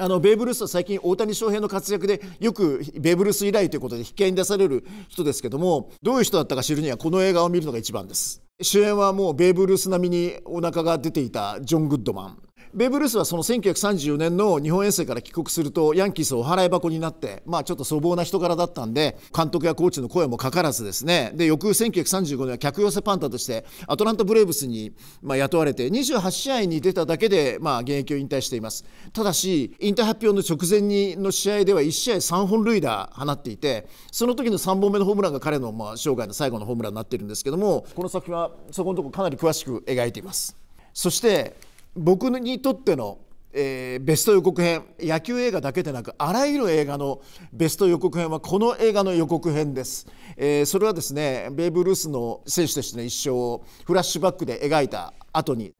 あのベーブ・ルースは最近大谷翔平の活躍でよくベーブ・ルース以来ということで引き合いに出される人ですけどもどういう人だったか知るにはこの映画を見るのが一番です主演はもうベーブ・ルース並みにお腹が出ていたジョン・グッドマンベーブ・ルースはその1934年の日本遠征から帰国するとヤンキースお払い箱になって、まあ、ちょっと粗暴な人柄だったんで監督やコーチの声もかからずですねで翌1935年は客寄せパンダとしてアトランタ・ブレーブスにま雇われて28試合に出ただけでまあ現役を引退していますただし引退発表の直前にの試合では1試合3本塁打放っていてその時の3本目のホームランが彼のま生涯の最後のホームランになってるんですけどもこの作品はそこのとこかなり詳しく描いていますそして僕にとっての、えー、ベスト予告編野球映画だけでなくあらゆる映画のベスト予告編はこの映画の予告編です、えー、それはですねベーブ・ルースの選手としての一生をフラッシュバックで描いた後に。